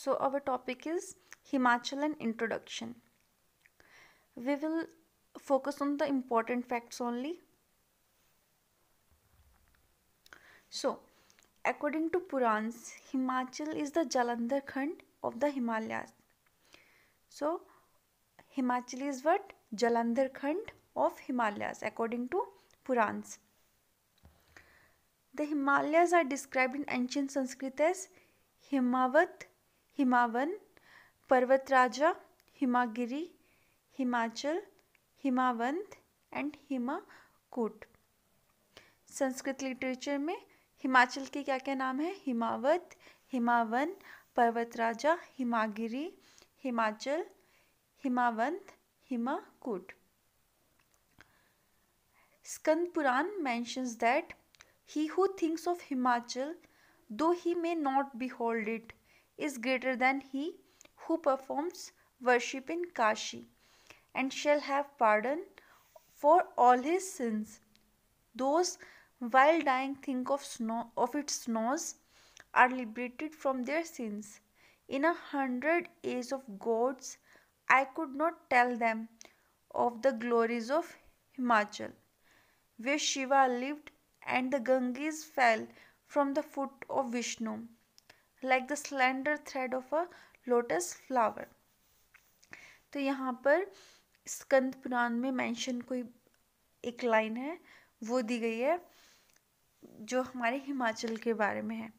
So our topic is Himachalan introduction. We will focus on the important facts only. So according to Purans, Himachal is the Jalandhar Khand of the Himalayas. So Himachal is what? Jalandhar Khand of Himalayas according to Purans. The Himalayas are described in ancient Sanskrit as Himavat Himavan Parvataraja Himagiri Himachal Himavant and Himakut Sanskrit literature में हिमाचल के क्या क्या नाम है Himavat Himavan Parvataraja Himagiri Himachal Himavant Himakut Purana mentions that he who thinks of Himachal though he may not behold it is greater than he who performs worship in Kashi and shall have pardon for all his sins. Those while dying think of snow of its snows are liberated from their sins. In a hundred years of gods I could not tell them of the glories of Himachal, where Shiva lived and the Ganges fell from the foot of Vishnu. Like the slender thread of a lotus flower तो यहाँ पर स्कंद पुराण में mention कोई एक line है वो दी गई है जो हमारे हिमाचल के बारे में है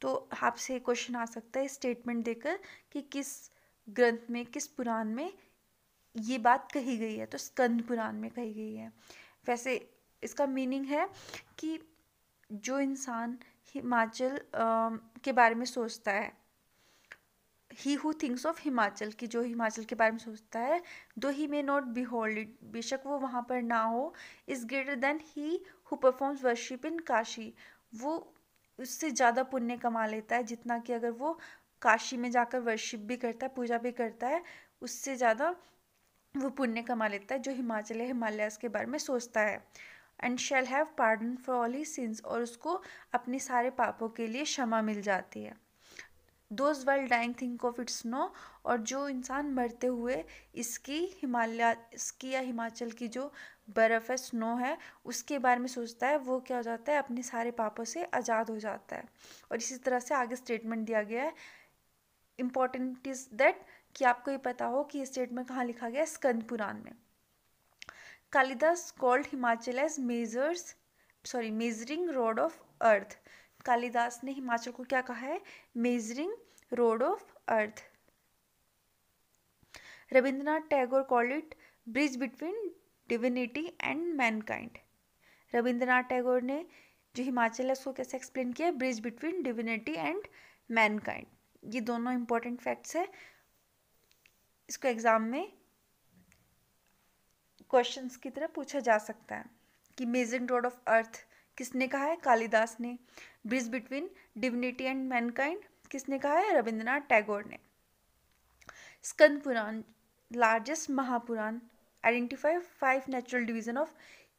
तो आपसे क्वेश्चन आ सकता है स्टेटमेंट देकर कि किस ग्रंथ में किस पुराण में ये बात कही गई है तो स्कंद पुराण में कही गई है वैसे इसका मीनिंग है कि जो इंसान हिमाचल के बारे में सोचता है he who thinks of Himachal की जो हिमाचल के बारे में सोचता है though he may not behold it बेशक वो वहाँ पर ना हो is greater than he who performs worship in Kashi वो उससे ज़्यादा पुण्य कमा लेता है जितना कि अगर वो काशी में जाकर वर्शिप भी करता है पूजा भी करता है उससे ज़्यादा वो पुण्य कमा लेता है जो हिमाचल या हिमालयस के बारे में सोचता है and shall have pardon for all his sins और उसको अपने सारे पापों के लिए क्षमा मिल जाती है those while dying think of its no और जो इंसान मरते हुए इसकी हिमालय इसकी या हिमाचल की जो बर्फ़ है स्नो है उसके बारे में सोचता है वो क्या हो जाता है अपने सारे पापों से आज़ाद हो जाता है और इसी तरह से आगे स्टेटमेंट दिया गया है इम्पॉर्टेंट इज़ दैट कि आपको ये पता हो कि ये स्टेटमेंट कहाँ लिखा गया है स्कंद पुराण में Kalidas called Himachal as measures sorry measuring rod of earth Kalidas ने हिमाचल को क्या कहा है measuring rod of earth Rabindranath Tagore called it bridge between divinity and mankind Rabindranath Tagore ने जो हिमाचल है उसको कैसे एक्सप्लेन किया bridge between divinity and mankind ये दोनों इंपॉर्टेंट फैक्ट्स है इसको एग्ज़ाम में क्वेश्चंस की तरह पूछा जा सकता है कि मेजिंग रोड ऑफ अर्थ किसने कहा है कालिदास ने bridge between divinity and mankind किसने कहा है रविंद्रनाथ टैगोर ने Skanda Purana largest Mahapurana identify five natural division of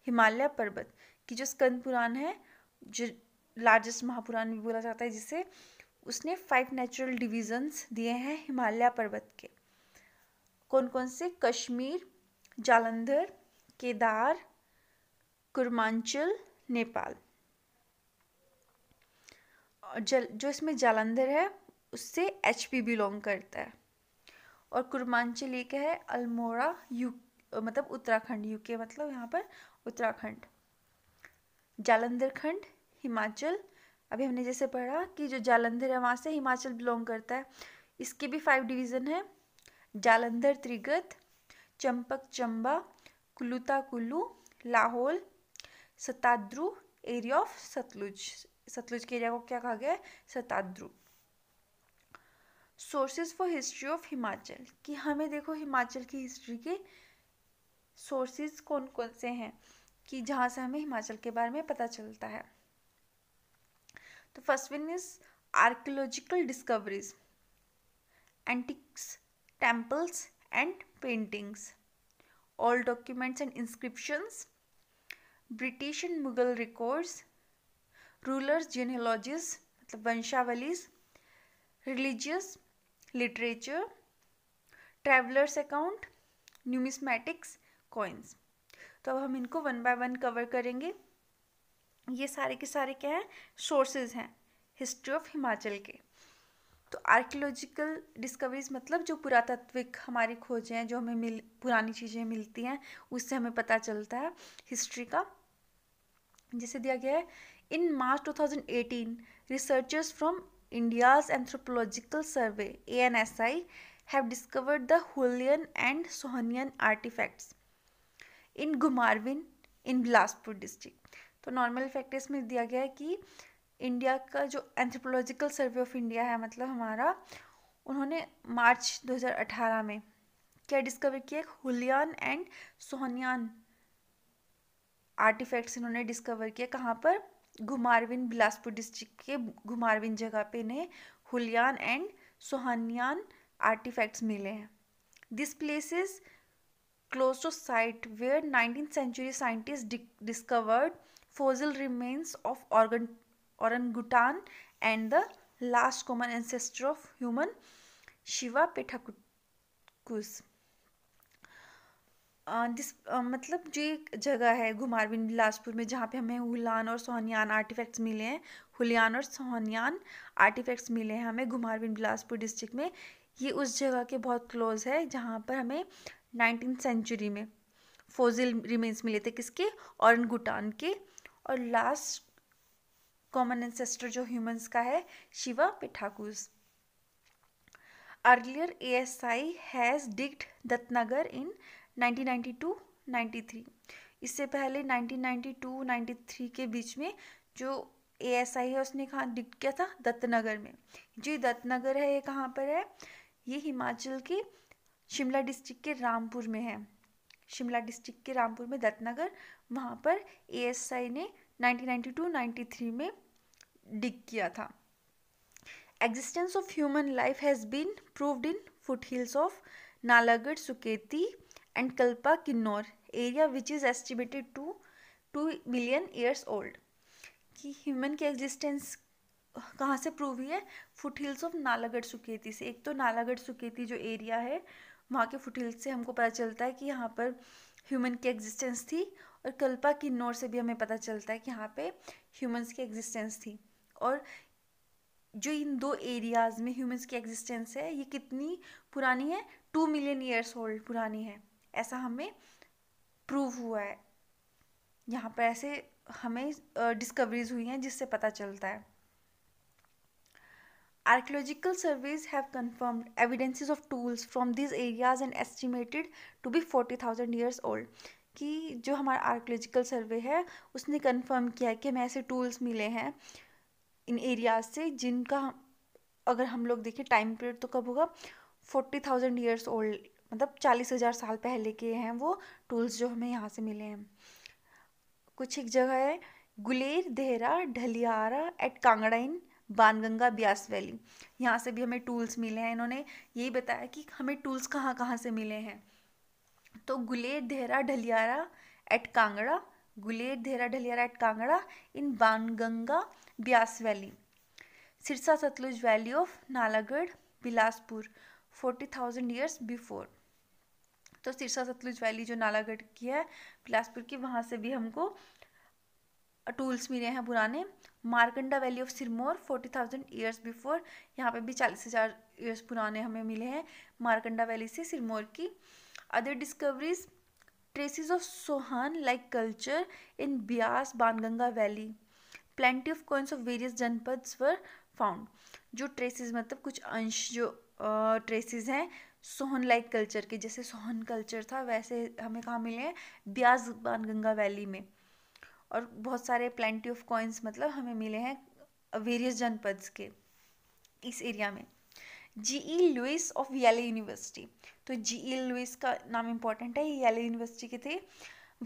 Himalaya पर्वत कि जो स्कंद पुराण है जो लार्जेस्ट महापुराण भी बोला जाता है जिसे उसने फाइव नेचुरल डिवीजन्स दिए हैं हिमालय पर्वत के कौन कौन से कश्मीर जालंधर केदार कुरमांचल नेपाल और जल जो इसमें जालंधर है उससे एच पी बिलोंग करता है और ये एक है अल्मोड़ा यू मतलब उत्तराखंड यूके मतलब यहाँ पर उत्तराखंड जालंधर खंड हिमाचल अभी हमने जैसे पढ़ा कि जो जालंधर है वहाँ से हिमाचल बिलोंग करता है इसके भी फाइव डिवीज़न है जालंधर त्रिगत चंपक चंबा कुलुता कुल्लू लाहौल सताद्रु एरिया ऑफ सतलुज सतलुज के एरिया को क्या कहा गया है Satadru sources for history of Himachal कि हमें देखो हिमाचल की हिस्ट्री के सोर्सेज कौन कौन से हैं कि जहाँ से हमें हिमाचल के बारे में पता चलता है तो first one is archaeological discoveries antiques temples and paintings, all documents and inscriptions, British and Mughal records, rulers, genealogies, मतलब वंशावलीज religious, literature, travelers account, numismatics, coins. तो अब हम इनको वन बाय वन कवर करेंगे ये सारे के सारे क्या है सोर्सेज हैं हिस्ट्री ऑफ हिमाचल के तो आर्कियोलॉजिकल डिस्कवरीज मतलब जो पुरातात्विक हमारी खोजें हैं जो हमें मिल पुरानी चीज़ें मिलती हैं उससे हमें पता चलता है हिस्ट्री का जिसे दिया गया है in March 2018 researchers from India's anthropological survey A N S I have discovered the Acheulian and Sohanian artifacts in Ghumarwin in Bilaspur district तो नॉर्मल फैक्ट्रेस में दिया गया है कि इंडिया का जो एंथ्रोपोलॉजिकल सर्वे ऑफ इंडिया है मतलब हमारा उन्होंने मार्च 2018 में क्या डिस्कवर किया हुलियान एंड सोहनियान आर्टिफैक्ट्स इन्होंने डिस्कवर किया कहाँ पर घुमारविन बिलासपुर डिस्ट्रिक्ट के घुमारविन जगह पे इन्हें हुलियान एंड सोहानियान आर्टिफैक्ट्स मिले हैं this place is close to site where nineteen century scientist discovered fossil remains of ऑर्गन orangutan and the last common ancestor of human Sivapithecus जिस मतलब जो एक जगह है घुमारविन बिलासपुर में जहाँ पे हमें हुलान और सोहनियान आर्टिफैक्ट्स मिले हैं हुलियान और सोहनियान आर्टिफैक्ट्स मिले हैं हमें घुमारविन बिलासपुर डिस्ट्रिक्ट में ये उस जगह के बहुत क्लोज है जहाँ पर हमें नाइनटीन सेंचुरी में फोजिल रिमेन्स मिले थे किसके और गुटान के और लास्ट कॉमन एंसेस्टर जो ह्यूमंस का है Sivapithecus earlier A S I has digged Dattnagar in 1992 93 इससे पहले 1992 93 के बीच में जो ए एस आई है उसने कहा डिग्ड किया था दत्तनगर में जो दत्तनगर है ये कहाँ पर है ये हिमाचल के शिमला डिस्ट्रिक्ट के रामपुर में है शिमला डिस्ट्रिक्ट के रामपुर में दत्तनगर वहाँ पर ए एस आई ने 1992-93 में डिग किया था existence of human life has been proved in foot hills of Nalagarh Suketi and Kalpa Kinnaur area which is estimated to two million years old कि ह्यूमन की एग्जिस्टेंस कहाँ से प्रूव हुई है foot hills of Nalagarh Suketi से एक तो नालागढ़ सुकेती जो एरिया है वहाँ के फुट हिल्स से हमको पता चलता है कि यहाँ पर ह्यूमन की एग्जिस्टेंस थी और कल्पा की नोट से भी हमें पता चलता है कि यहाँ पे ह्यूमंस की एग्जिस्टेंस थी और जो इन दो एरियाज़ में ह्यूमंस की एग्जिस्टेंस है ये कितनी पुरानी है टू मिलियन ईयर्स ओल्ड पुरानी है ऐसा हमें प्रूव हुआ है यहाँ पर ऐसे हमें डिस्कवरीज हुई हैं जिससे पता चलता है archaeological surveys have confirm evidences of tools from this areas and estimated to be forty thousand years old कि जो हमारा आर्कोलॉजिकल सर्वे है उसने कंफर्म किया कि हमें ऐसे टूल्स मिले हैं इन एरियाज से जिनका अगर हम लोग देखें टाइम पीरियड तो कब होगा फोर्टी थाउजेंड ईयर्स ओल्ड मतलब चालीस हज़ार साल पहले के हैं वो टूल्स जो हमें यहाँ से मिले हैं कुछ एक जगह है Guler Dehra Dhaliara at Kangra in Banganga Beas valley यहाँ से भी हमें टूल्स मिले हैं इन्होंने यही बताया कि हमें टूल्स कहाँ कहाँ से मिले हैं तो Guler Dehra Dhaliara at Kangra Guler Dehra Dhaliara at Kangra in Banganga Beas valley Sirsa Sutlej valley of Nalagarh Bilaspur forty thousand years before तो सिरसा सतलुज वैली जो नालागढ़ की है बिलासपुर की वहाँ से भी हमको टूल्स मिले हैं पुराने Markanda valley of Sirmaur forty thousand years before यहाँ पे भी चालीस हज़ार ईयर्स पुराने हमें मिले हैं मारकंडा वैली से सिरमौर की other discoveries traces of sohan like culture in bias banganga valley plenty of coins of various जनपद्स were found जो traces मतलब कुछ अंश जो ट्रेसेस हैं सोहन लाइक कल्चर के जैसे सोहन कल्चर था वैसे हमें कहाँ मिले हैं ब्याज बानगंगा वैली में और बहुत सारे प्लेंटी ऑफ कॉइन्स मतलब हमें मिले हैं वेरियस जनपद्स के इस एरिया में G E Lewis of Yale university तो जी ई लुइस का नाम इंपॉर्टेंट है ये येले यूनिवर्सिटी के थे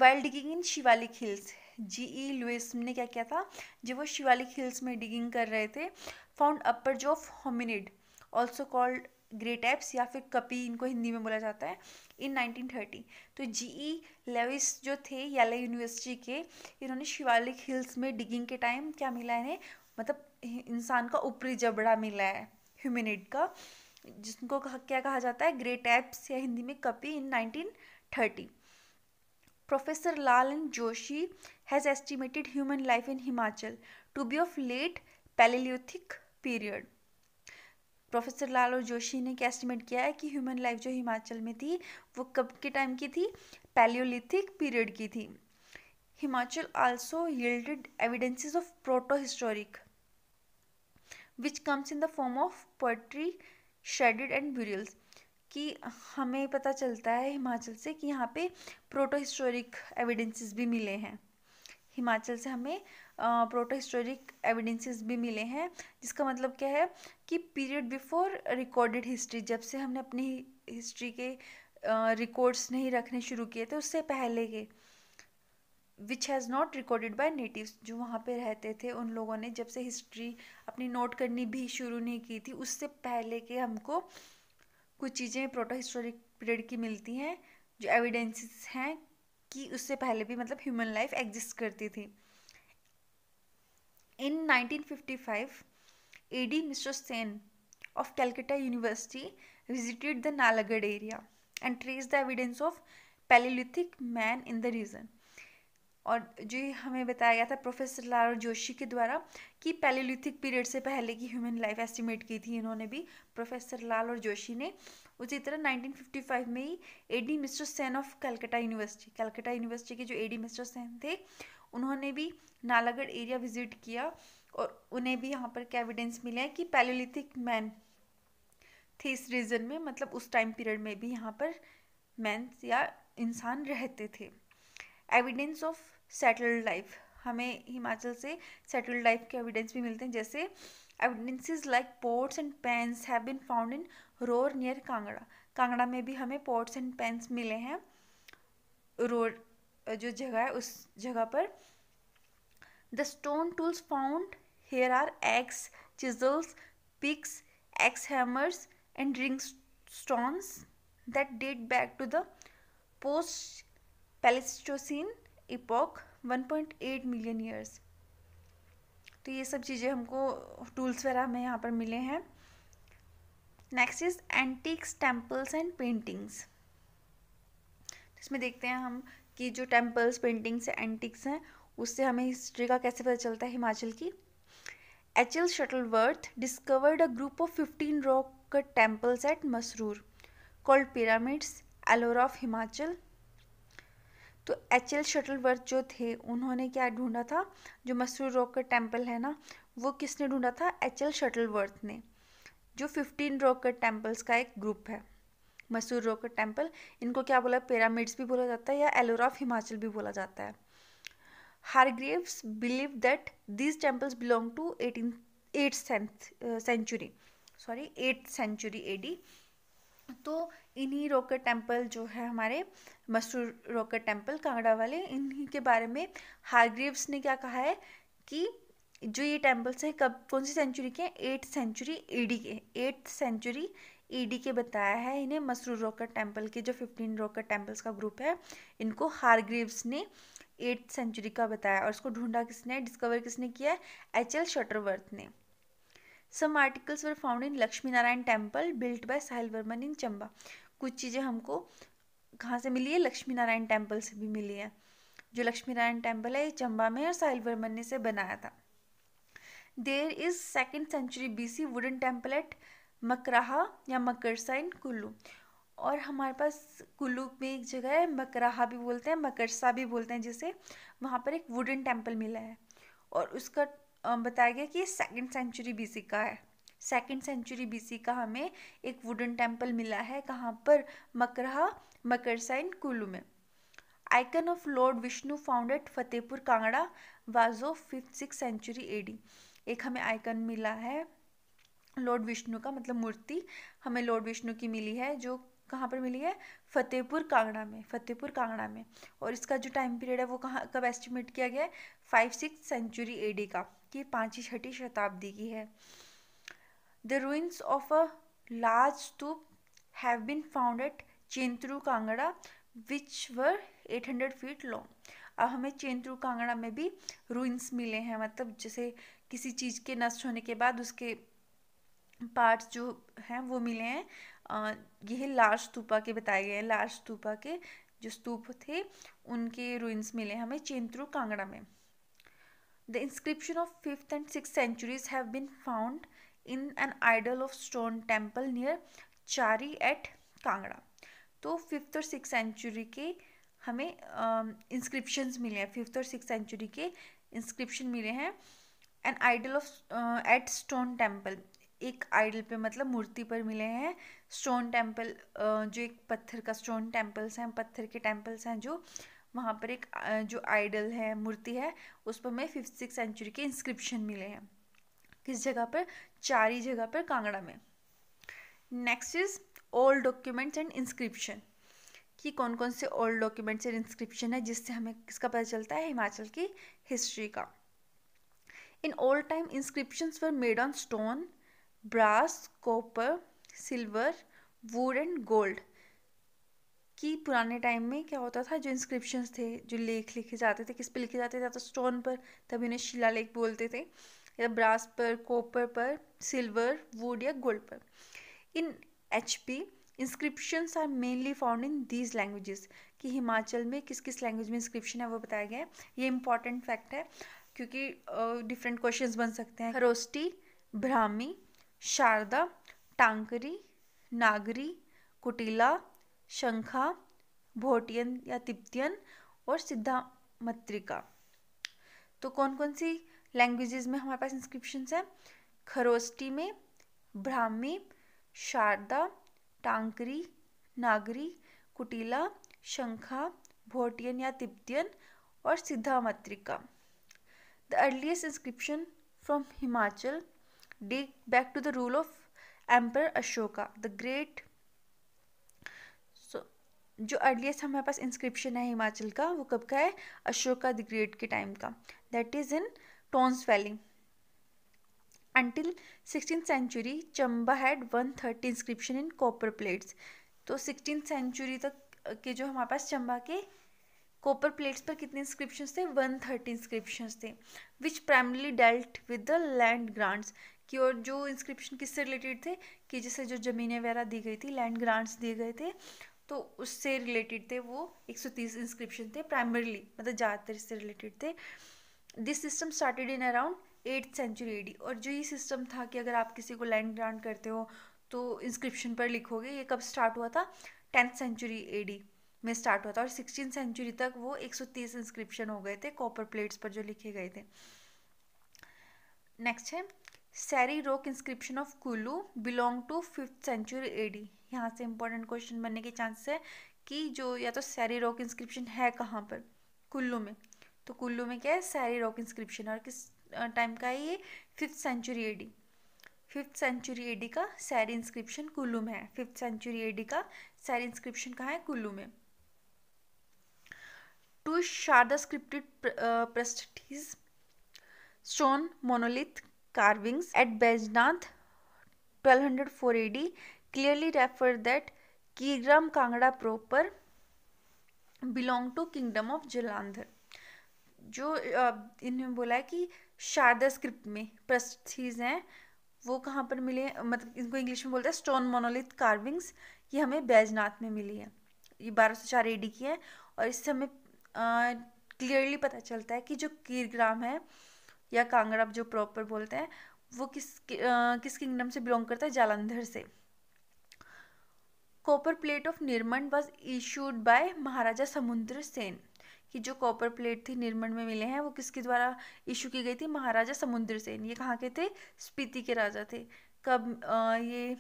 while digging in Shivalik hills G E Lewis ने क्या किया था जब वो शिवालिक हिल्स में डिगिंग कर रहे थे found upper jaw of hominid also called great apes या फिर कपी इनको हिंदी में बोला जाता है इन 1930 तो जी ई लेविस जो थे याले यूनिवर्सिटी के इन्होंने शिवालिक हिल्स में डिगिंग के टाइम क्या मिला इन्हें मतलब इंसान का ऊपरी जबड़ा मिला है ह्यूमेनिड का जिनको क्या कहा जाता है ग्रेट एप्स या हिंदी में कपी in 1930 professor Lal and Joshi has estimated human life in Himachal to be of late palaeolithic period professor Lal और जोशी ने क्या एस्टिमेट किया है कि ह्यूमन लाइफ जो हिमाचल में थी वो कब के टाइम की थी पैलियोलिथिक पीरियड की थी Himachal also yielded evidences of proto historic which comes in the form of pottery shaded and burials कि हमें पता चलता है हिमाचल से कि यहाँ पे प्रोटो हिस्टोरिक एविडेंसेस भी मिले हैं हिमाचल से हमें प्रोटो हिस्टोरिक एविडेंसेस भी मिले हैं जिसका मतलब क्या है कि पीरियड बिफोर रिकॉर्डेड हिस्ट्री जब से हमने अपनी हिस्ट्री के रिकॉर्ड्स नहीं रखने शुरू किए थे उससे पहले के which has not recorded by native जो वहाँ पर रहते थे उन लोगों ने जब से हिस्ट्री अपनी नोट करनी भी शुरू नहीं की थी उससे पहले के हमको कुछ चीज़ें प्रोटो हिस्टोरिक पीरियड की मिलती हैं जो एविडेंसेस हैं कि उससे पहले भी मतलब ह्यूमन लाइफ एग्जिस्ट करती थी in 1955 AD mister Sen of Calcutta university visited the Nalagarh area and trace the evidence of palaeolithic man in the region और जो हमें बताया गया था प्रोफेसर लारा जोशी के द्वारा कि पैलोलिथिक पीरियड से पहले की ह्यूमन लाइफ एस्टिमेट की थी इन्होंने भी प्रोफेसर लाल और जोशी ने उसी तरह 1955 में ही AD mister Sen of Calcutta university Calcutta university के जो एडी मिस्टर सेन थे उन्होंने भी नालागढ़ एरिया विजिट किया और उन्हें भी यहाँ पर क्या एविडेंस मिले है कि पैलोलिथिक मैन थे इस रीजन में मतलब उस टाइम पीरियड में भी यहाँ पर मैं या इंसान रहते थे एविडेंस ऑफ सेटल्ड लाइफ हमें हिमाचल से सेटल्ड लाइफ के एविडेंस भी मिलते हैं जैसे evidences like pots and pans have been found in Ror near Kangra Kangra में भी हमें पोर्ट्स एंड पेंस मिले हैं रोड जो जगह है उस जगह पर the stone tools found here are axe chisels picks axe hammers and ring stones that date back to the post pleistocene epoch 1.8 million years तो ये सब चीज़ें हमको टूल्स वगैरह में यहाँ पर मिले हैं next is antiques temples and paintings इसमें देखते हैं हम कि जो टेम्पल्स पेंटिंग्स हैं एंटिक्स हैं उससे हमें हिस्ट्री का कैसे पता चलता है हिमाचल की H L Shuttleworth discovered a group of fifteen rock temples at Masroor called pyramids Ellora of Himachal तो एच एल शटलवर्थ जो थे उन्होंने क्या ढूंढा था जो मसूर रॉक का टेम्पल है ना वो किसने ढूंढा था एच एल शटलवर्थ ने जो फिफ्टीन रॉक का टेम्पल्स का एक ग्रुप है मसूर रॉक का टेम्पल इनको क्या बोला पिरामिड्स भी बोला जाता है या एलोरा ऑफ हिमाचल भी बोला जाता है Hargreaves believe that these temples belong to eighteen eight century sorry eight century AD तो इन्हीं रॉकेट टेम्पल जो है हमारे मसूर रॉकेट टेम्पल कांगड़ा वाले इन्हीं के बारे में हार्ग्रीव्स ने क्या कहा है कि जो ये टेम्पल्स हैं कब कौन सी सेंचुरी के हैं एट सेंचुरी ईडी के एट सेंचुरी ईडी के बताया है इन्हें मसरूर रॉकेट टेम्पल के जो फिफ्टीन रॉकेट टेम्पल्स का ग्रुप है इनको हारग्रीव्स ने एट्थ सेंचुरी का बताया और इसको ढूंढा किसने डिस्कवर किसने किया है एच एल शटरवर्थ ने some articles were found in Lakshmi Narayan temple built by Sahil Varman in Chamba कुछ चीज़ें हमको कहाँ से मिली है लक्ष्मी नारायण टेम्पल से भी मिली है जो लक्ष्मी नारायण टेम्पल है ये चंबा में और साहिल वर्मन ने से बनाया था there is second century B C wooden temple at Makraha या मकरसा इन कुल्लू और हमारे पास कुल्लू में एक जगह है मकराहा भी बोलते हैं मकरसा भी बोलते हैं जिसे वहाँ पर एक वुडन टेम्पल मिला है और उसका बताया गया कि ये सेकेंड सेंचुरी बी का है सेकेंड सेंचुरी बी का हमें एक वुडन टेम्पल मिला है कहाँ पर मकरहा मकरसाइन कुल्लू में icon of lord Vishnu founded Fatehpur Kangra वाजो फिफ्थ सिक्स सेंचुरी एडी एक हमें आइकन मिला है लॉर्ड विष्णु का मतलब मूर्ति हमें लॉर्ड विष्णु की मिली है जो कहाँ पर मिली है फतेहपुर कांगड़ा में फतेहपुर कांगड़ा में और इसका जो टाइम पीरियड है वो कहाँ कब एस्टिमेट किया गया है फाइव सिक्स सेंचुरी एडी का ये पाँचवीं छठी शताब्दी की है the ruins of a large stupa have been found at Chetru Kangra which were 800 feet long अब हमें चेंतरू कांगड़ा में भी रुइंस मिले हैं मतलब जैसे किसी चीज़ के नष्ट होने के बाद उसके पार्ट्स जो हैं वो मिले हैं यह लार्ज स्तूपा के बताए गए हैं लार्ज स्तूपा के जो स्तूप थे उनके रुइंस मिले हमें चेंतरू कांगड़ा में The inscription of 5th and 6th centuries have been found in an idol of stone temple near Chari at Kangra तो फिफ्थ और सिक्स सेंचुरी के हमें इंस्क्रिप्शन uh, मिले हैं फिफ्थ और सिक्स सेंचुरी के इंस्क्रिप्शन मिले हैं an idol of at stone temple एक आइडल पे मतलब मूर्ति पर मिले हैं स्टोन टेम्पल uh, जो एक पत्थर का स्टोन टेम्पल्स हैं पत्थर के टेम्पल्स हैं जो वहाँ पर एक जो आइडल है मूर्ति है उस पर हमें फिफ्थ सिक्स सेंचुरी के इंस्क्रिप्शन मिले हैं किस जगह पर चारी जगह पर कांगड़ा में next is old documents and inscription कि कौन कौन से ओल्ड डॉक्यूमेंट्स एंड इंस्क्रिप्शन है जिससे हमें किसका पता चलता है हिमाचल की हिस्ट्री का in old time inscription were made on stone brass copper silver wood and gold कि पुराने टाइम में क्या होता था जो इंस्क्रिप्शंस थे जो लेख लिखे जाते थे किस पे लिखे जाते थे या तो स्टोन पर तभी उन्हें शिला लेख बोलते थे या ब्रास पर कॉपर पर सिल्वर वुड या गोल्ड पर in H P inscriptions are mainly found in these languages कि हिमाचल में किस किस लैंग्वेज में इंस्क्रिप्शन है वो बताया गया है ये इंपॉर्टेंट फैक्ट है क्योंकि डिफरेंट uh, क्वेश्चंस बन सकते हैं रोस्टी ब्राह्मी शारदा टांकरी नागरी कुटीला शंखा भोटियन या तिप्तियन और सिद्धा मत्रिका तो कौन कौन सी लैंग्वेजेस में हमारे पास इंस्क्रिप्शन हैं खरोस्टी में ब्राह्मी शारदा टांकरी नागरी कुटीला शंखा भोटियन या तिप्तियन और Siddha Matrika the earliest inscription from Himachal date back to the rule of emperor Ashoka the great जो अर्लीस्ट हमारे पास इंस्क्रिप्शन है हिमाचल का वो कब का है अशोका द ग्रेट के टाइम का that is in Tons valley until sixteen century Chamba had one thirty inscription in copper plates तो सिक्सटीन सेंचुरी तक के जो हमारे पास चंबा के कॉपर प्लेट्स पर कितने इंस्क्रिप्शन थे वन थर्टी इंस्क्रिप्शन थे which primarily dealt with the land grants कि और जो इंस्क्रिप्शन किससे रिलेटेड थे कि जैसे जो ज़मीनें वगैरह दी गई थी लैंड ग्रांट्स दिए गए थे तो उससे रिलेटेड थे वो 130 इंस्क्रिप्शन थे प्राइमरली मतलब ज़्यादातर इससे रिलेटेड थे this system started in around eighth century AD और जो ये सिस्टम था कि अगर आप किसी को लैंड ग्रांट करते हो तो इंस्क्रिप्शन पर लिखोगे ये कब स्टार्ट हुआ था टेंथ सेंचुरी एडी में स्टार्ट हुआ था और सिक्सटीन सेंचुरी तक वो 130 इंस्क्रिप्शन हो गए थे कॉपर प्लेट्स पर जो लिखे गए थे नेक्स्ट है Sairi rock inscription of Kullu belong to fifth century AD यहाँ से इम्पोर्टेंट क्वेश्चन बनने के चांसेस है कि जो या तो सैरी रॉक इंस्क्रिप्शन है कहाँ पर कुल्लू में तो कुल्लू में क्या है सैरी रॉक इंस्क्रिप्शन और किस टाइम का है ये fifth century AD fifth century AD का सैरी इंस्क्रिप्शन कुल्लू में है फिफ्थ सेंचुरी एडी का सैरी इंस्क्रिप्शन कहाँ है कुल्लू में two Sharada scripted prashasti stone monolith carvings at Baijnath twelve hundred four AD clearly refer that Kigram Kangra proper belong to kingdom of Jalandhar जो uh, इन्होंने बोला है कि शारदा स्क्रिप्ट में प्रस्थीज हैं वो कहाँ पर मिले मतलब इनको इंग्लिश में बोलते हैं स्टोन मोनोलिथ कार्विंग्स ये हमें बैजनाथ में मिली है ये बारह सौ चार एडी की है और इससे हमें क्लियरली uh, पता चलता है कि जो कीरग्राम है या कांगड़ा जो प्रॉपर बोलते हैं वो किस आ, uh, किस किंगडम से बिलोंग करता है जालंधर से copper plate of Nirmand was issued by Maharaja Samudra Sen कि जो कॉपर प्लेट थी निर्मण में मिले हैं वो किसके द्वारा इशू की गई थी महाराजा समुद्र सेन ये कहाँ के थे स्पीति के राजा थे कब आ, ये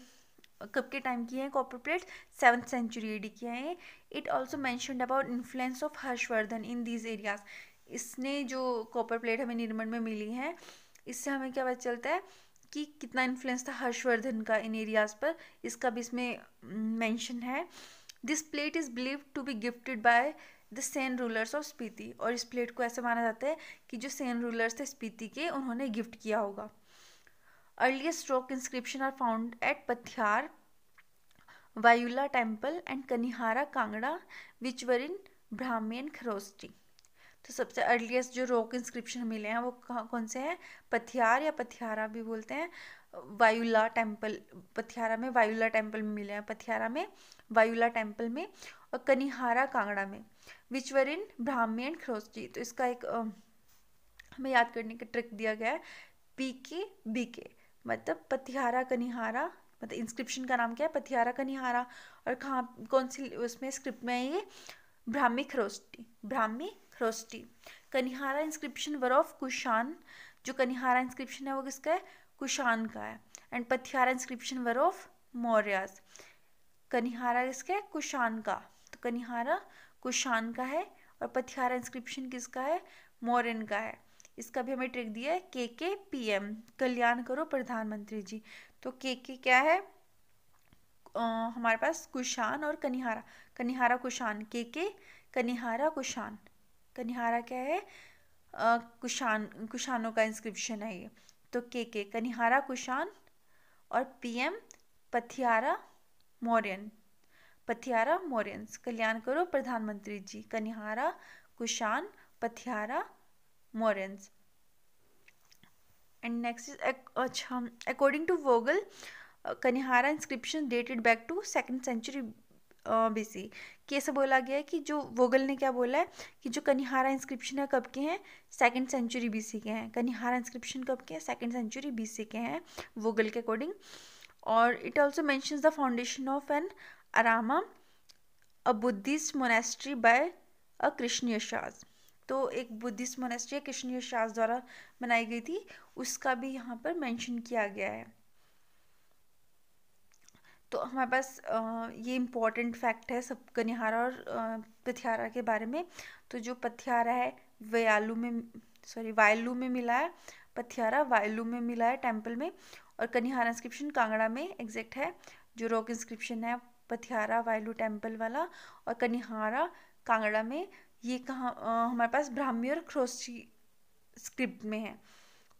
कब के टाइम की हैं copper plate seventh century AD की हैं it also mentioned about influence of Harshavardhan in these areas इसने जो कॉपर प्लेट हमें निर्मण में मिली है इससे हमें क्या पता चलता है कि कितना इन्फ्लुएंस था हर्षवर्धन का इन एरियाज़ पर इसका भी इसमें मेंशन है this plate is believe to be gifted by the Sen rulers of Spiti और इस प्लेट को ऐसे माना जाता है कि जो सेन रूलर्स थे स्पीति के उन्होंने गिफ्ट किया होगा earliest rock inscription are found at Pathiar वायुला temple and Kanihara Kangra which were in Brahmi and Kharosthi तो सबसे अर्लीस्ट जो रॉक इंस्क्रिप्शन मिले हैं वो कहाँ कौन से हैं पथियार या पथियारा भी बोलते हैं वायुला टेम्पल पथियारा में वायुला टेम्पल में मिले हैं पथियारा में वायुला टेम्पल में और कनिहारा कांगड़ा में which were in Brahmi and Kharosthi तो इसका एक हमें याद करने का ट्रिक दिया गया है पी के बी के मतलब पथियारा कनिहारा मतलब इंस्क्रिप्शन का नाम क्या है पथियारा कनिहारा और कहाँ कौन सी उसमें स्क्रिप्ट में है ये ब्राह्मी खरोस्टी ब्राह्मी थ्रोस्टी Kanihara inscription were of Kushan जो कनिहारा इंस्क्रिप्शन है वो किसका है कुशान का है and Pathiyara inscription were of Mauryas Kanihara किसका है कुशान का तो कनिहारा कुशान का है और पथियारा इंस्क्रिप्शन किसका है मौर्यन का है इसका भी हमें ट्रिक दिया है के के पी एम कल्याण करो प्रधानमंत्री जी तो के के क्या है आ, हमारे पास कुशान और कनिहारा कनिहारा कुशान के के कनिहारा कुशान कनिहारा क्या है आ, कुशान कुशानों का इंस्क्रिप्शन है ये तो के के कनिहारा कुशान और पीएम पथियारा मौर्यन पथियारा मौर्यंस कल्याण करो प्रधानमंत्री जी Kanihara Kushan Pathiyara Mauryans and next is अच्छा according to Vogel Kanihara inscription dated back to second century BC कि ऐसा बोला गया है कि जो वोगल ने क्या बोला है कि जो कनिहारा इंस्क्रिप्शन है कब के हैं सेकंड सेंचुरी बीसी के हैं कनिहारा इंस्क्रिप्शन कब के हैं सेकेंड सेंचुरी बीसी के हैं वोगल के अकॉर्डिंग और it also mentions the foundation of an arama a Buddhist monastery by a Krishniya Shaj तो एक बुद्धिस्ट मोनेस्ट्री कृष्ण शाज द्वारा बनाई गई थी उसका भी यहाँ पर मैंशन किया गया है तो हमारे पास ये इम्पॉर्टेंट फैक्ट है सब कनिहारा और पथियारा के बारे में तो जो पथियारा है वयालू में सॉरी वायलू में मिला है पथियारा वायलू में मिला है टेम्पल में और कनिहारा इंस्क्रिप्शन कांगड़ा में एग्जैक्ट है जो रॉक इंस्क्रिप्शन है पथियारा वायलू टेम्पल वाला और कनिहारा कांगड़ा में ये कहाँ हमारे पास ब्राह्मी और क्रोसी स्क्रिप्ट में है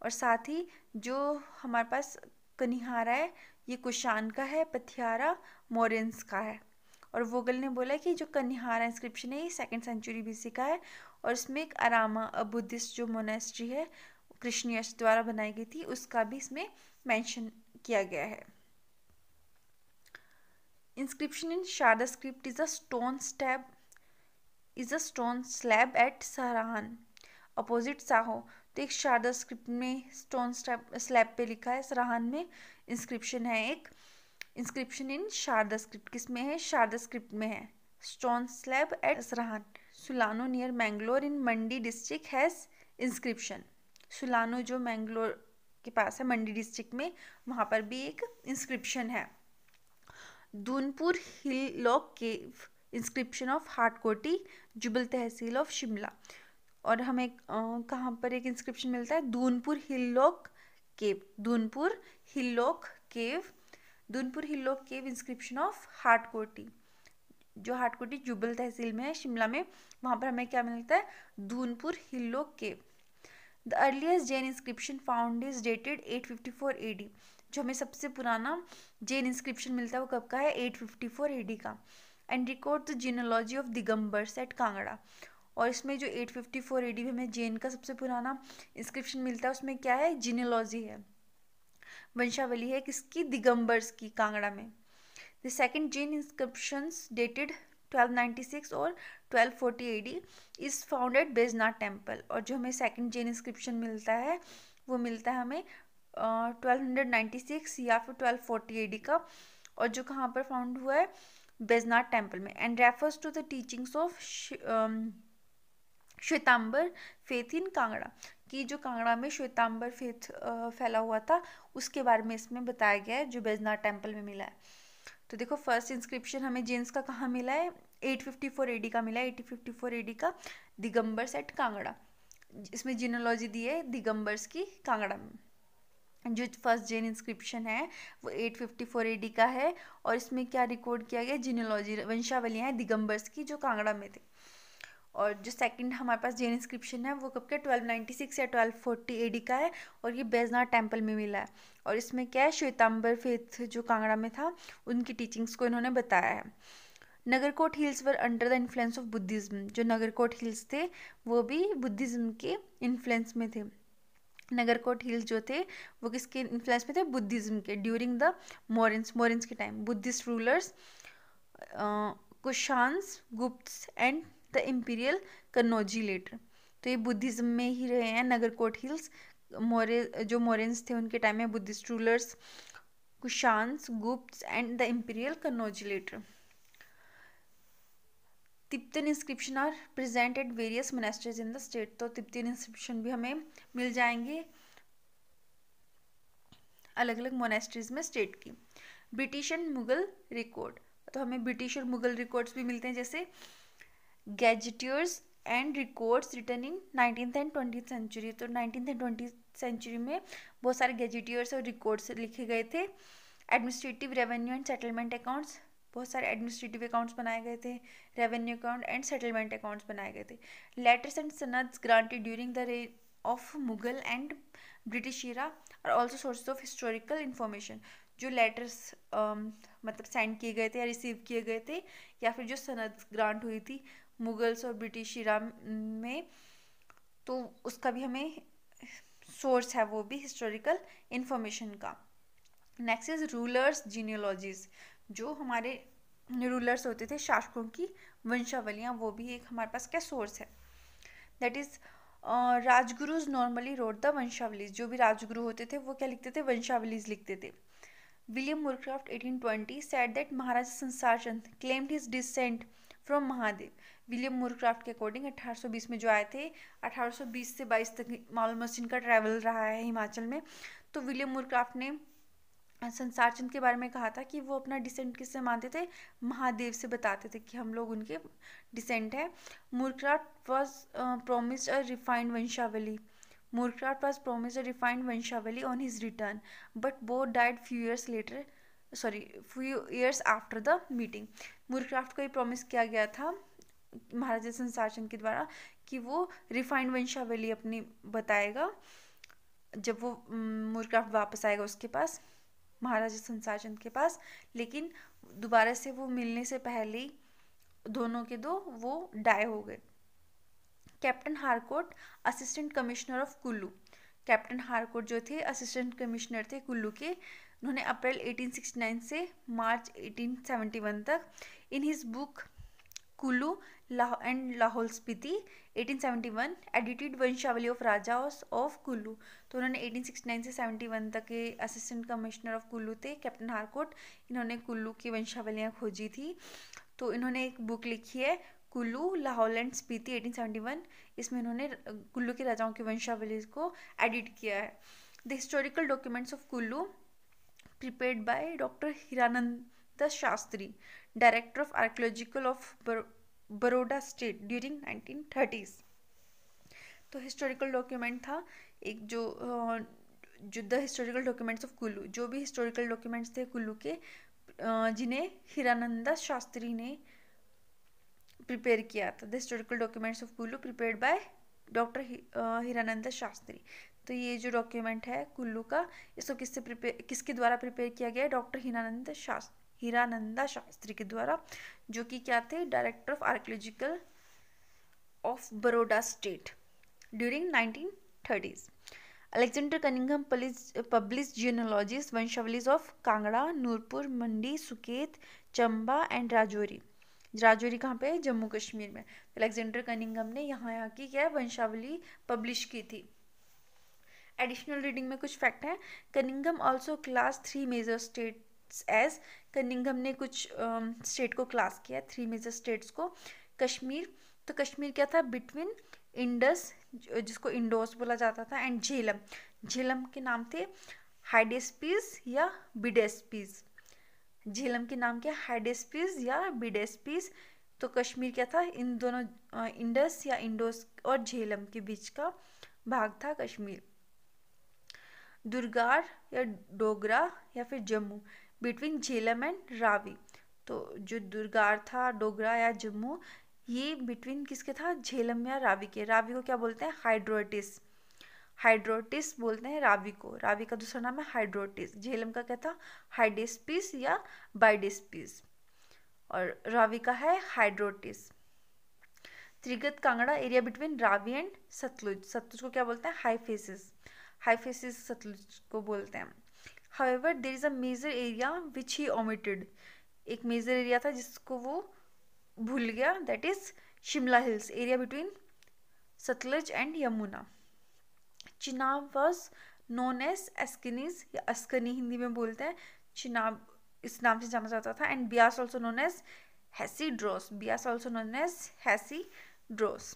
और साथ ही जो हमारे पास कनिहारा है ये कुशान का है पथियारा मोरेंस का है और वोगल ने बोला कि जो कन्हारा इंस्क्रिप्शन है ये सेकेंड सेंचुरी बीसी का है और इसमें एक अरामा अ बुद्धिस्ट जो मोनेस्ट्री है कृष्ण यश द्वारा बनाई गई थी उसका भी इसमें मेंशन किया गया है inscription in Sharada script is a stone stab is a stone slab at Sarahan opposite Saho तो एक शारदा स्क्रिप्ट में स्टोन स्लैब पे लिखा है सराहन में इंस्क्रिप्शन है एक इंस्क्रिप्शन इन शारदा स्क्रिप्ट किस में है शारदा स्क्रिप्ट में है stone slab at Sarahan Sulano near Mangalore in Mandi district has inscription Sulano जो मैंगलोर के पास है मंडी डिस्ट्रिक्ट में वहाँ पर भी एक इंस्क्रिप्शन है Dunpur hill lock cave inscription of Hatkoti Jubbal tehsil of Shimla और हमें कहाँ पर एक इंस्क्रिप्शन मिलता है Dunpur hill lock cave Dunpur hillok cave Dunpur hillok cave inscription of Hatkoti जो हाटकोटी जुबल तहसील में है शिमला में वहाँ पर हमें क्या मिलता है Dunpur hillock cave the earliest Jain inscription found is dated 854 AD जो हमें सबसे पुराना जैन इंस्क्रिप्शन मिलता है वो कब का है 854 एडी का and record the genealogy of Digambar sect Kangra और इसमें जो eight fifty four A D में हमें जैन का सबसे पुराना इंस्क्रिप्शन मिलता है उसमें क्या है जीनोलॉजी है वंशावली है किसकी दिगंबर्स की कांगड़ा में the second Jain inscription dated 1296 और 1240 AD is founded at Baijnath temple और जो हमें सेकंड जैन इंस्क्रिप्शन मिलता है वो मिलता है हमें ट्वेल्व हंड्रेड नाइन्टी सिक्स या फिर ट्वेल्व फोर्टी का और जो कहाँ पर फाउंड हुआ है बेजनाथ टेम्पल में and refers to the teachings of Shvetambar faith in Kangra कि जो कांगड़ा में श्वेतांबर फेथ फैला हुआ था उसके बारे में इसमें बताया गया है जो बैजनाथ टेम्पल में मिला है तो देखो फर्स्ट इंस्क्रिप्शन हमें जेंस का कहाँ मिला है 854 एडी का मिला है 854 एडी का दिगंबर सेट कांगड़ा इसमें जिनोलॉजी दी है दिगंबर्स की कांगड़ा में जो फर्स्ट जेन इंस्क्रिप्शन है वो 854 एडी का है और इसमें क्या रिकॉर्ड किया गया जिनोलॉजी वंशावलियाँ हैं दिगंबर्स की जो कांगड़ा में थे और जो सेकंड हमारे पास जेन इंस्क्रिप्शन है वो कब का सिक्स या ट्वेल्व फोर्टी एडी का है और ये बैजनाथ टेम्पल में मिला है और इसमें क्या है श्वेतम्बर फेथ जो कांगड़ा में था उनकी टीचिंग्स को इन्होंने बताया है Nagarkot hills were under the influence of Buddhism जो नगरकोट हिल्स थे वो भी बुद्धिज़्म के इन्फ्लुएंस में थे नगरकोट हिल्स जो थे वो किसके इन्फ्लुएंस में थे बुद्धिज़्म के ड्यूरिंग द मोरेंस मोरेंस के time Buddhist rulers Kushans Gupta and the imperial Kannauji later तो ये बुद्धिज़्म में ही रहे हैं नगरकोट हिल्स मोरे जो मोरेंस थे उनके टाइम में Buddhist rulers Kushans Gupta and the imperial Kannauji later Tibetan inscription are present at various monasteries in the state तो तिप्तन इंस्क्रिप्शन भी हमें मिल जाएंगे अलग अलग मोनेस्ट्रीज में स्टेट की ब्रिटिश एंड मुगल रिकॉर्ड तो हमें ब्रिटिश और मुगल रिकॉर्ड्स भी मिलते हैं जैसे gazetteers and records written in nineteenth and twenty century तो नाइनटीन्थ एंड ट्वेंटी सेंचुरी में बहुत सारे गैजेटियर्स और रिकॉर्ड्स लिखे गए थे administrative revenue and settlement accounts बहुत सारे एडमिनिस्ट्रेटिव अकाउंट्स बनाए गए थे revenue account and settlement accounts बनाए गए थे letters and sanads granted during the रे of Mughal and British era और also source of historical information जो लेटर्स मतलब सेंड किए गए थे या रिसीव किए गए थे या फिर जो सनद ग्रांट हुई थी मुगल्स और ब्रिटिश इरा में तो उसका भी हमें सोर्स है वो भी हिस्टोरिकल इंफॉर्मेशन का नेक्स्ट इज रूलर्स जीनियोलॉजीज जो हमारे रूलर्स होते थे शासकों की वंशावलियाँ वो भी एक हमारे पास क्या सोर्स है that is Rajgurus normally wrote the vanshavalis जो भी राजगुरु होते थे वो क्या लिखते थे वंशावलीज लिखते थे William Moorcroft 1820 said that Maharaja Sansar Chand claimed his descent from Mahadev William Moorcroft के अकॉर्डिंग 1820 में जो आए थे 1820 से 22 तक माउल मशीन का ट्रैवल रहा है हिमाचल में तो विलियम मोरक्राफ्ट ने संसार चंद के बारे में कहा था कि वो अपना डिसेंट किससे मानते थे महादेव से बताते थे कि हम लोग उनके डिसेंट हैं Moorcroft was promised a refined vanshavali Moorcroft was promised a refined vanshavali on his return but he died few years later sorry few years after the meeting Moorcroft को ये प्रॉमिस किया गया था महाराजा संसार चंद के द्वारा कि वो रिफाइंड वंशावली अपनी बताएगा जब वो मूरक्राफ्ट वापस आएगा उसके पास महाराजा संसार चंद के पास लेकिन दोबारा से वो मिलने से पहले ही दोनों के दो वो डाई हो गए Captain Harcourt assistant commissioner of Kullu Captain Harcourt जो थे असिस्टेंट कमिश्नर थे कुल्लू के उन्होंने अप्रैल 1869 से मार्च 1871 तक in his book Kullu Lahaul and Lahaul Spiti 1871 edited vanshavali of Raja of Kullu तो उन्होंने 1869 से 71 तक के असिस्टेंट कमिश्नर ऑफ कुल्लू थे कैप्टन हारकोट इन्होंने कुल्लू की वंशावलियाँ खोजी थी तो इन्होंने एक बुक लिखी है कुल्लू लाहौल एंड स्पीति 1871 इसमें इन्होंने कुल्लू के राजाओं की वंशावली को एडिट किया है the historical documents of Kullu prepared by Dr. Hirananda Shastri, Director of Archaeological of Bar Baroda state during 1930s तो हिस्टोरिकल डॉक्यूमेंट था एक जो जो the historical documents of Kullu जो भी हिस्टोरिकल डॉक्यूमेंट्स थे कुल्लू के जिन्हें हिरानंदा शास्त्री ने प्रिपेयर किया था the historical documents of Kullu prepared by doctor Hirananda Shastri तो ये जो डॉक्यूमेंट है कुल्लू का इसको किससे प्रिपेयर किसके द्वारा प्रिपेयर किया गया है डॉक्टर हीरानंद शास्त्र हीरानंदा शास्त्री के द्वारा जो कि क्या थे director of archaeological of Baroda state during nineteen thirties Alexander Cunningham publish genealogist vanshavalis of Kangra Nurpur Mandi Suket Chamba and Rajouri Rajouri कहाँ पे जम्मू कश्मीर में अलेक्जेंडर तो कनिंगम ने यहाँ यहाँ की क्या वंशावली पब्लिश की थी एडिशनल रीडिंग में कुछ फैक्ट है Cunningham also class three major states as Cunningham ने कुछ स्टेट uh, को क्लास किया थ्री मेजर स्टेट्स को कश्मीर तो कश्मीर क्या था बिटवीन इंडस जिसको इंडोस बोला जाता था एंड झेलम झेलम के नाम थे हाइडेस्पीज या बिडेस्पीज झेलम के नाम क्या हाइडेस्पीज या बिडेस्पीज तो कश्मीर क्या था इन दोनों इंडस या इंडोस और झेलम के बीच का भाग था कश्मीर दुर्गार या डोगरा या फिर जम्मू बिटवीन झेलम एंड रावी तो जो दुर्गार था डोगरा या जम्मू ये बिटवीन किसके था झेलम या रावी के रावी को क्या बोलते हैं हाइड्रोटिस हाइड्रोटिस बोलते हैं रावी को रावी का दूसरा नाम है हाइड्रोटिस झेलम का क्या था हाइडेस्पिस या बाइडेस्पिस और रावी का है Hydraotes Trigarta Kangra area between Ravi and Sutlej Sutlej को क्या बोलते हैं हाईफेसिस हाइफेसिस सतलुज को बोलते हैं however there is a major area which he omitted एक मेजर एरिया था जिसको वो भूल गया that is Shimla hills area between Sutlej and Yamuna Chenab was known as Acesines या अस्कनी हिंदी में बोलते हैं चिनाब इस नाम से जाना जाता था and Beas also known as Hesydrus Beas also known as हैसी ड्रोस